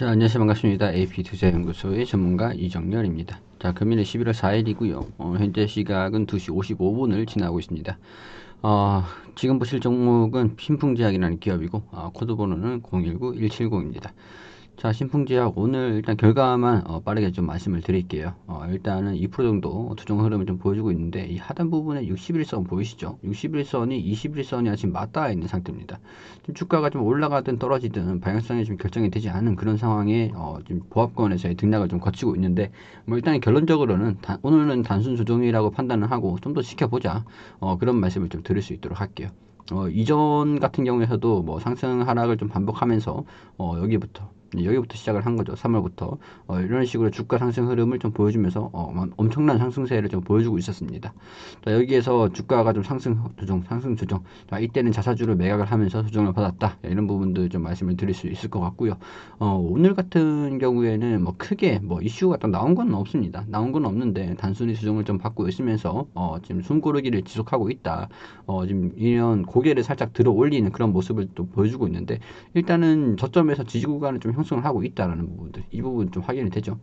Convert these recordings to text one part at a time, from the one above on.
자, 안녕하세요. 반갑습니다. AP 투자연구소의 전문가 이정렬입니다. 자, 금일은 11월 4일이고요. 어, 현재 시각은 2시 55분을 지나고 있습니다. 어, 지금 보실 종목은 신풍제약이라는 기업이고 어, 아, 코드 번호는 019170입니다. 자, 신풍지약 오늘 일단 결과만 어, 빠르게 좀 말씀을 드릴게요. 어, 일단은 2% 정도 투종 흐름을 좀 보여주고 있는데 이 하단 부분에 61선 보이시죠? 61선이 21선이랑 지금 맞닿아 있는 상태입니다. 지금 주가가 좀 올라가든 떨어지든 방향성이 좀 결정이 되지 않은 그런 상황에 어, 지금 보합권에서의 등락을 좀 거치고 있는데 뭐 일단 결론적으로는 다, 오늘은 단순 조정이라고 판단을 하고 좀 더 지켜보자 어, 그런 말씀을 좀 드릴 수 있도록 할게요. 어, 이전 같은 경우에서도 뭐 상승 하락을 좀 반복하면서 어, 여기부터 여기부터 시작을 한 거죠. 3월부터 어, 이런 식으로 주가 상승 흐름을 좀 보여주면서 어, 엄청난 상승세를 좀 보여주고 있었습니다. 자, 여기에서 주가가 좀 상승 조정, 상승 조정. 자, 이때는 자사주를 매각을 하면서 조정을 받았다. 이런 부분도 좀 말씀을 드릴 수 있을 것 같고요. 어, 오늘 같은 경우에는 뭐 크게 뭐 이슈가 또 나온 건 없습니다. 나온 건 없는데 단순히 조정을 좀 받고 있으면서 어, 지금 숨고르기를 지속하고 있다. 어, 지금 이런 고개를 살짝 들어 올리는 그런 모습을 또 보여주고 있는데 일단은 저점에서 지지구간을 좀 형성을 하고 있다라는 부분들 이 부분 좀 확인이 되죠.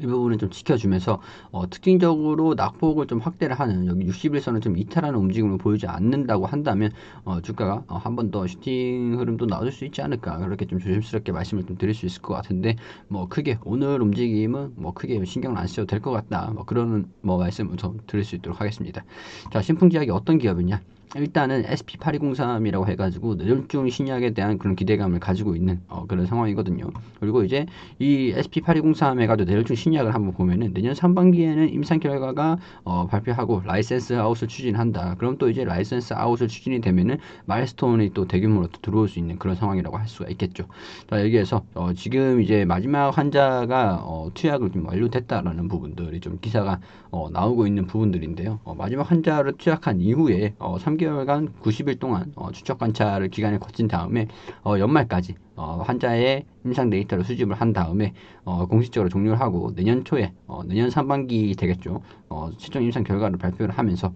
이 부분은 좀 지켜주면서 어, 특징적으로 낙폭을 좀 확대를 하는 여기 60일선을 좀 이탈하는 움직임을 보이지 않는다고 한다면 어, 주가가 어, 한번 더 슈팅 흐름도 나올 수 있지 않을까 그렇게 좀 조심스럽게 말씀을 좀 드릴 수 있을 것 같은데 뭐 크게 오늘 움직임은 뭐 크게 신경을 안 쓰셔도 될 것 같다 뭐 그런 뭐 말씀을 좀 드릴 수 있도록 하겠습니다 자 신풍지약이 어떤 기업이냐 일단은 SP8203이라고 해가지고 뇌졸중 신약에 대한 그런 기대감을 가지고 있는 어, 그런 상황이거든요. 그리고 이제 이 SP8203에 가도 뇌졸중 신약을 한번 보면은 내년 상반기에는 임상 결과가 어, 발표하고 라이센스 아웃을 추진한다. 그럼 또 이제 라이센스 아웃을 추진이 되면은 마일스톤이 또 대규모로 또 들어올 수 있는 그런 상황이라고 할 수가 있겠죠. 자 여기에서 어, 지금 이제 마지막 환자가 어, 투약을 좀 완료됐다라는 부분들이 좀 기사가 어, 나오고 있는 부분들인데요. 어, 마지막 환자를 투약한 이후에 어, 3 3개월간 90일 동안 어, 추적 관찰을 기간을 거친 다음에 어, 연말까지 어, 환자의 임상 데이터를 수집을 한 다음에 어, 공식적으로 종료를 하고 내년 초에 어, 내년 상반기 되겠죠. 어, 실전 임상 결과를 발표를 하면서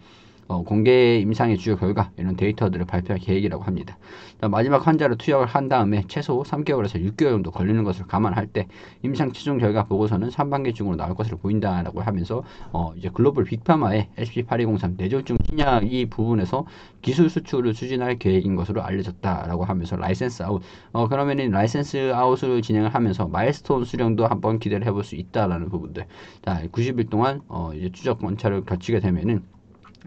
어, 공개 임상의 주요 결과 이런 데이터들을 발표할 계획이라고 합니다. 마지막 환자를 투약을 한 다음에 최소 3개월에서 6개월 정도 걸리는 것을 감안할 때 임상 최종 결과 보고서는 3반기 중으로 나올 것으로 보인다라고 하면서 어, 이제 글로벌 빅파마의 s p 8 2 0 3 내조증 신약 이 부분에서 기술 수출을 추진할 계획인 것으로 알려졌다라고 하면서 라이센스 아웃 어, 그러면은 라이센스 아웃을 진행을 하면서 마일스톤 수령도 한번 기대를 해볼 수 있다라는 부분들 자 90일 동안 어, 이제 추적 관찰을 거치게 되면은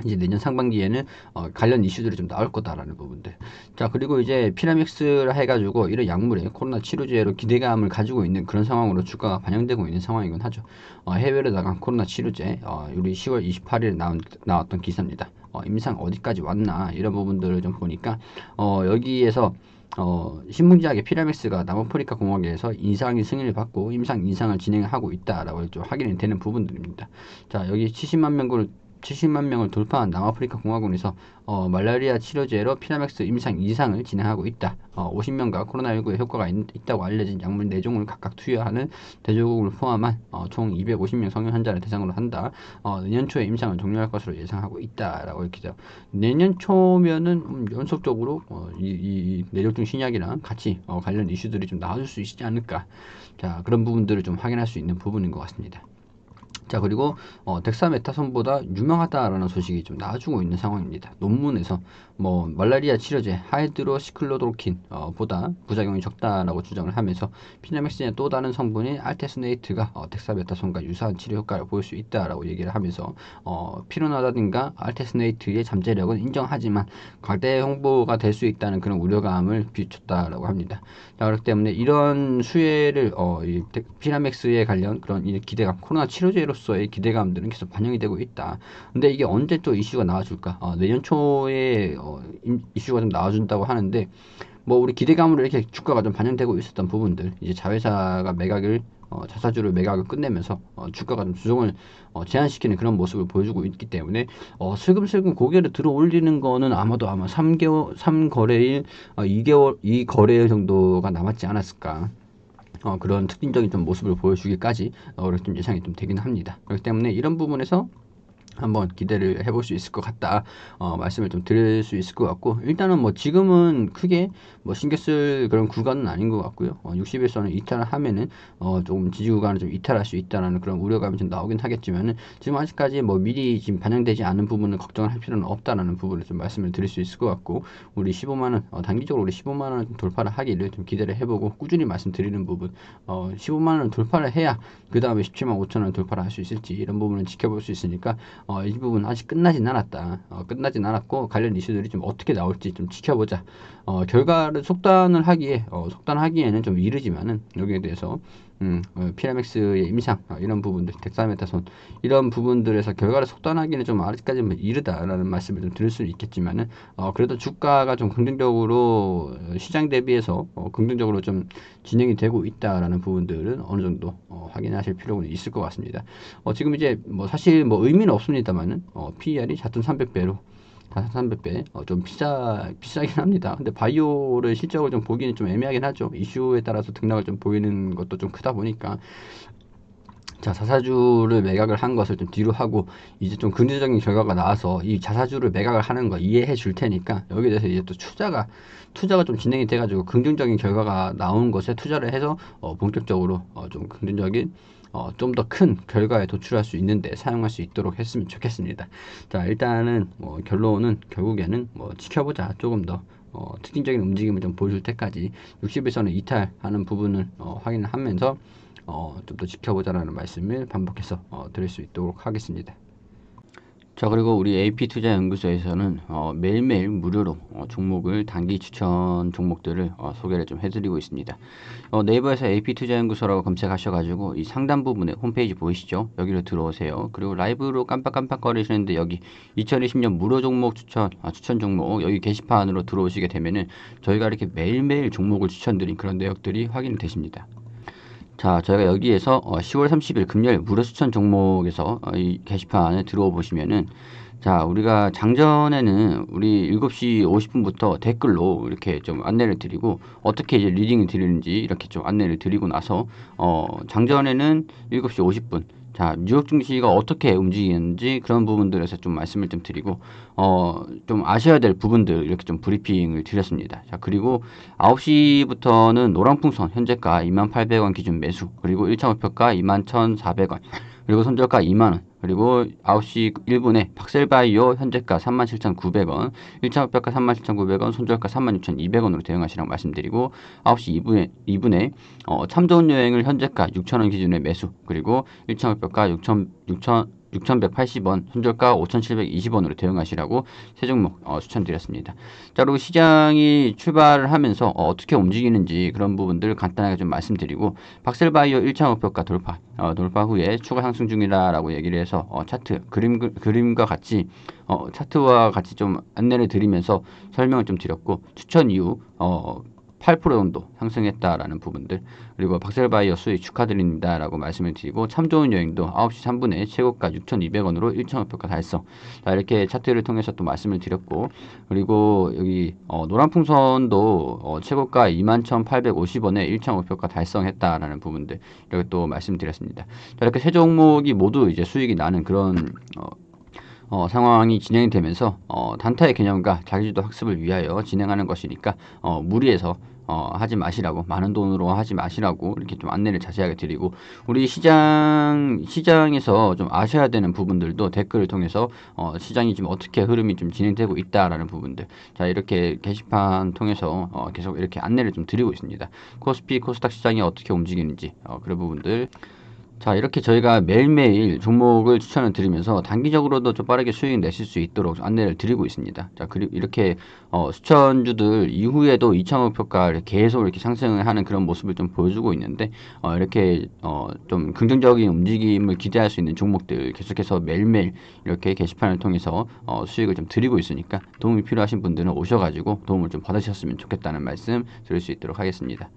이제 내년 상반기에는 어, 관련 이슈들이 좀 나올 거다라는 부분들. 자 그리고 이제 피라믹스를 해가지고 이런 약물에 코로나 치료제로 기대감을 가지고 있는 그런 상황으로 주가가 반영되고 있는 상황이긴 하죠. 어, 해외로 나간 코로나 치료제 어, 우리 10월 28일 나온, 나왔던 기사입니다. 어, 임상 어디까지 왔나 이런 부분들을 좀 보니까 어, 여기에서 어, 신문지학의 피라맥스가 남아프리카 공화국에서 인상이 승인을 받고 임상 인상을 진행하고 있다라고 좀 확인이 되는 부분들입니다. 자 여기 70만 명을 70만 명을 돌파한 남아프리카 공화국에서 어, 말라리아 치료제로 피라맥스 임상 이상을 진행하고 있다. 어, 50명과 코로나19의 효과가 있, 다고 알려진 약물 4종을 각각 투여하는 대조국을 포함한 어, 총 250명 성인 환자를 대상으로 한다. 어, 내년 초에 임상을 종료할 것으로 예상하고 있다라고 이렇게죠. 내년 초면은 음, 연속적으로 어, 이, 이내력증 신약이랑 같이 어, 관련 이슈들이 좀나아질수 있지 않을까. 자 그런 부분들을 좀 확인할 수 있는 부분인 것 같습니다. 자 그리고 어, 덱사메타손보다 유명하다라는 소식이 좀 나와주고 있는 상황입니다. 논문에서 뭐 말라리아 치료제 하이드로시클로도로킨보다 어, 부작용이 적다라고 주장을 하면서 피나맥신의 또 다른 성분인 알테스네이트가 어, 덱사메타손과 유사한 치료 효과를 보일 수 있다라고 얘기를 하면서 어, 피로나다든가 알테스네이트의 잠재력은 인정하지만 과대 홍보가 될 수 있다는 그런 우려감을 비췄다라고 합니다. 자, 그렇기 때문에 이런 수혜를 어, 이 피라맥스에 관련 그런 기대감 코로나 치료제로서 선수로서의 기대감들은 계속 반영이 되고 있다. 근데 이게 언제 또 이슈가 나와줄까? 어, 내년 초에 어, 이슈가 좀 나와준다고 하는데 뭐 우리 기대감으로 이렇게 주가가 좀 반영되고 있었던 부분들 이제 자회사가 매각을 어, 자사주를 매각을 끝내면서 어, 주가가 좀 조정을 어, 제한시키는 그런 모습을 보여주고 있기 때문에 어, 슬금슬금 고개를 들어 올리는 거는 아마도 아마 3개월 3거래일 어, 2개월 2거래일 정도가 남았지 않았을까 어, 그런 특징적인 좀 모습을 보여주기까지 어, 좀 예상이 좀 되긴 합니다. 그렇기 때문에 이런 부분에서 한번 기대를 해볼 수 있을 것 같다 어, 말씀을 좀 드릴 수 있을 것 같고 일단은 뭐 지금은 크게 뭐 신경 쓸 그런 구간은 아닌 것 같고요 어, 6 0에서는 이탈을 하면은 어, 조금 지지 구간을 좀 이탈할 수 있다라는 그런 우려감이 좀 나오긴 하겠지만은 지금 아직까지 뭐 미리 지금 반영되지 않은 부분은 걱정을 할 필요는 없다라는 부분을 좀 말씀을 드릴 수 있을 것 같고 우리 15만 원 어, 단기적으로 우리 15만 원 돌파를 하기를 좀 기대를 해보고 꾸준히 말씀드리는 부분 어, 15만 원 돌파를 해야 그 다음에 17만 5천 원 돌파를 할 수 있을지 이런 부분은 지켜볼 수 있으니까 어, 이 부분 아직 끝나진 않았다. 어, 끝나진 않았고 관련 이슈들이 좀 어떻게 나올지 좀 지켜보자. 어, 결과를 속단을 하기에 어, 속단하기에는 좀 이르지만은 여기에 대해서 음, 어, 피라맥스의 임상 어, 이런 부분들 덱사메타손 이런 부분들에서 결과를 속단하기는 좀 아직까지는 뭐 이르다라는 말씀을 좀 드릴 수 있겠지만은 어, 그래도 주가가 좀 긍정적으로 어, 시장 대비해서 어, 긍정적으로 좀 진행이 되고 있다라는 부분들은 어느 정도 어, 확인하실 필요는 있을 것 같습니다. 어, 지금 이제 뭐 사실 뭐 의미는 없습니다만은 어, PER이 4.300배로 4 300배 어, 좀 비싸 비싸긴 합니다. 근데 바이오를 실적을 좀 보기는 좀 애매하긴 하죠. 이슈에 따라서 등락을 좀 보이는 것도 좀 크다 보니까 자 자사주를 매각을 한 것을 좀 뒤로 하고 이제 좀 긍정적인 결과가 나와서 이 자사주를 매각을 하는 거 이해해 줄 테니까 여기에 대해서 이제 또 투자가 투자가 좀 진행이 돼가지고 긍정적인 결과가 나온 것에 투자를 해서 어, 본격적으로 어, 좀 긍정적인 어, 좀 더 큰 결과에 도출할 수 있는데 사용할 수 있도록 했으면 좋겠습니다. 자 일단은 뭐 결론은 결국에는 뭐 지켜보자 조금 더 어, 특징적인 움직임을 좀 보여줄 때까지 6 0에서는 이탈하는 부분을 어, 확인 하면서 어, 좀 더 지켜보자라는 말씀을 반복해서 어, 드릴 수 있도록 하겠습니다. 자 그리고 우리 AP투자연구소에서는 어, 매일매일 무료로 어, 종목을 단기 추천 종목들을 어, 소개를 좀 해드리고 있습니다. 어, 네이버에서 AP투자연구소라고 검색하셔가지고 이 상단 부분에 홈페이지 보이시죠? 여기로 들어오세요. 그리고 라이브로 깜빡깜빡 거리시는데 여기 2020년 무료 종목 추천 아, 추천 종목 여기 게시판으로 들어오시게 되면은 저희가 이렇게 매일매일 종목을 추천드린 그런 내역들이 확인되십니다. 자, 저희가 여기에서 10월 어, 30일 금요일 무료 추천 종목에서 어, 이 게시판에 들어오 보시면은 자, 우리가 장전에는 우리 7시 50분부터 댓글로 이렇게 좀 안내를 드리고 어떻게 이제 리딩을 드리는지 이렇게 좀 안내를 드리고 나서 어, 장전에는 7시 50분 자 뉴욕 증시가 어떻게 움직이는지 그런 부분들에서 좀 말씀을 좀 드리고 어좀 아셔야 될 부분들 이렇게 좀 브리핑을 드렸습니다. 자 그리고 9시부터는 노랑풍선 현재가 2 8 0 0원 기준 매수 그리고 1차 목표가 21,400원 그리고 손절가 2만원 그리고 9시 1분에 박셀바이오 현재가 37,900원, 1차 목표가 37,900원, 손절가 36,200원으로 대응하시라고 말씀드리고 9시 2분에, 2분에 어, 참 좋은 여행을 현재가 6,000원 기준에 매수, 그리고 1차 목표가 6,000, 6,000 6,180원, 손절가 5,720원으로 대응하시라고 세 종목 어, 추천드렸습니다. 자, 그리고 시장이 출발을 하면서 어, 어 떻게 움직이는지 그런 부분들 간단하게 좀 말씀드리고 박셀바이오 1차 목표가 돌파, 어, 돌파 후에 추가 상승 중이라라고 얘기를 해서 어, 차트 그림 그림과 같이 어, 차트와 같이 좀 안내를 드리면서 설명을 좀 드렸고 추천 이후 어, 8% 정도 상승했다라는 부분들 그리고 박셀바이어 수익 축하드립니다라고 말씀을 드리고 참 좋은 여행도 9시 3분에 최고가 6,200원으로 1,500가 달성 자 이렇게 차트를 통해서 또 말씀을 드렸고 그리고 여기 어, 노란 풍선도 어, 최고가 21,850원에 1,500가 달성했다라는 부분들 이렇게 또 말씀드렸습니다 자 이렇게 세 종목이 모두 이제 수익이 나는 그런 어, 어, 상황이 진행이 되면서 어, 단타의 개념과 자기주도 학습을 위하여 진행하는 것이니까 어, 무리해서 어, 하지 마시라고 많은 돈으로 하지 마시라고 이렇게 좀 안내를 자세하게 드리고 우리 시장 시장에서 좀 아셔야 되는 부분들도 댓글을 통해서 어, 시장이 지금 어떻게 흐름이 좀 진행되고 있다라는 부분들 자 이렇게 게시판 통해서 어, 계속 이렇게 안내를 좀 드리고 있습니다 코스피 코스닥 시장이 어떻게 움직이는지 어, 그런 부분들 자 이렇게 저희가 매일매일 종목을 추천을 드리면서 단기적으로도 좀 빠르게 수익 내실 수 있도록 안내를 드리고 있습니다. 자 그리고 이렇게 어, 수천주들 이후에도 2천억 표가를 계속 이렇게 상승을 하는 그런 모습을 좀 보여주고 있는데 어, 이렇게 어, 좀 긍정적인 움직임을 기대할 수 있는 종목들 계속해서 매일매일 이렇게 게시판을 통해서 어, 수익을 좀 드리고 있으니까 도움이 필요하신 분들은 오셔가지고 도움을 좀 받으셨으면 좋겠다는 말씀 드릴 수 있도록 하겠습니다.